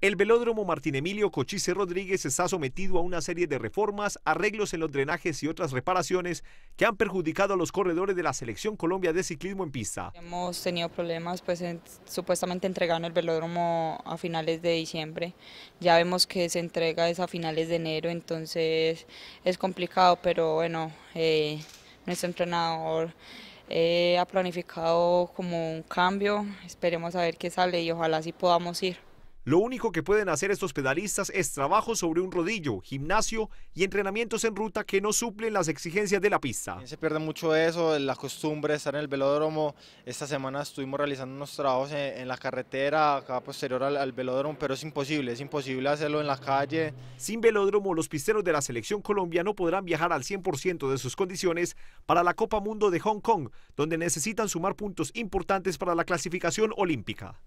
El velódromo Martín Emilio Cochise Rodríguez está sometido a una serie de reformas, arreglos en los drenajes y otras reparaciones que han perjudicado a los corredores de la Selección Colombia de Ciclismo en pista. Hemos tenido problemas, pues supuestamente entregando el velódromo a finales de diciembre. Ya vemos que se entrega es a finales de enero, entonces es complicado, pero bueno, eh, nuestro entrenador... Eh, ha planificado como un cambio, esperemos a ver qué sale y ojalá sí podamos ir. Lo único que pueden hacer estos pedalistas es trabajo sobre un rodillo, gimnasio y entrenamientos en ruta que no suplen las exigencias de la pista. Se pierde mucho eso, la costumbre de estar en el velódromo. Esta semana estuvimos realizando unos trabajos en, la carretera, acá posterior al, al, velódromo, pero es imposible, es imposible hacerlo en la calle. Sin velódromo, los pisteros de la selección Colombia no podrán viajar al 100% de sus condiciones para la Copa Mundo de Hong Kong, donde necesitan sumar puntos importantes para la clasificación olímpica.